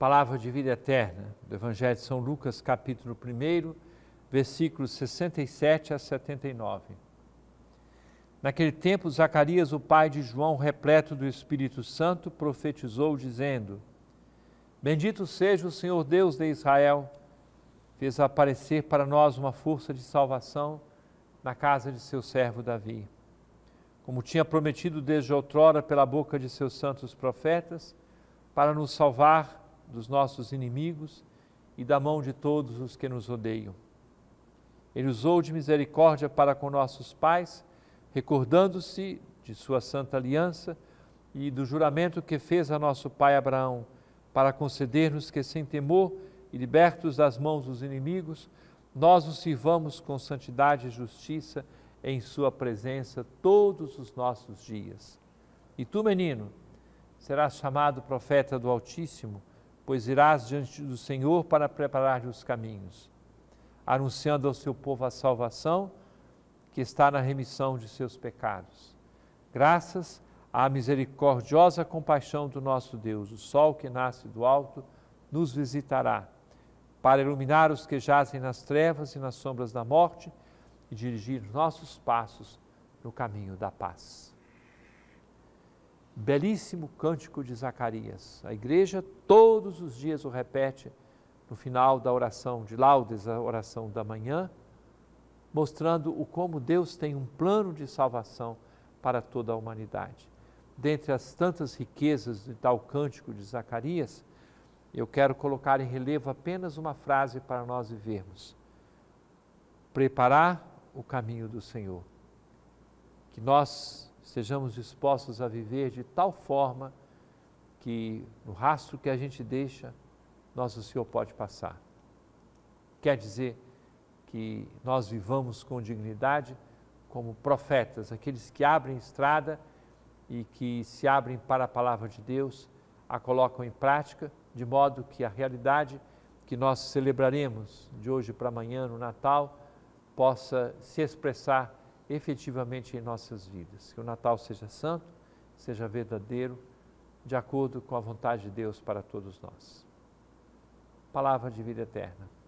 Palavra de vida eterna, do Evangelho de São Lucas, capítulo 1, versículos 67 a 79. Naquele tempo, Zacarias, o pai de João, repleto do Espírito Santo, profetizou, dizendo: Bendito seja o Senhor Deus de Israel, fez aparecer para nós uma força de salvação na casa de seu servo Davi. Como tinha prometido desde outrora pela boca de seus santos profetas, para nos salvar dos nossos inimigos e da mão de todos os que nos odeiam. Ele usou de misericórdia para com nossos pais, recordando-se de sua santa aliança e do juramento que fez a nosso pai Abraão, para conceder-nos que, sem temor e libertos das mãos dos inimigos, nós os sirvamos com santidade e justiça em Sua presença todos os nossos dias. E tu, menino, serás chamado profeta do Altíssimo, pois irás diante do Senhor para preparar-lhe os caminhos, anunciando ao seu povo a salvação que está na remissão de seus pecados. Graças à misericordiosa compaixão do nosso Deus, o sol que nasce do alto nos visitará, para iluminar os que jazem nas trevas e nas sombras da morte e dirigir nossos passos no caminho da paz belíssimo cântico de Zacarias. A igreja todos os dias o repete no final da oração de laudes, a oração da manhã, mostrando o como Deus tem um plano de salvação para toda a humanidade. Dentre as tantas riquezas de tal cântico de Zacarias, eu quero colocar em relevo apenas uma frase para nós vivermos: preparar o caminho do Senhor. Que nós sejamos dispostos a viver de tal forma que no rastro que a gente deixa, nosso Senhor pode passar. Quer dizer que nós vivamos com dignidade como profetas, aqueles que abrem estrada e que se abrem para a palavra de Deus, a colocam em prática, de modo que a realidade que nós celebraremos de hoje para amanhã no Natal possa se expressar efetivamente em nossas vidas. Que o Natal seja santo, seja verdadeiro, de acordo com a vontade de Deus para todos nós. Palavra de vida eterna.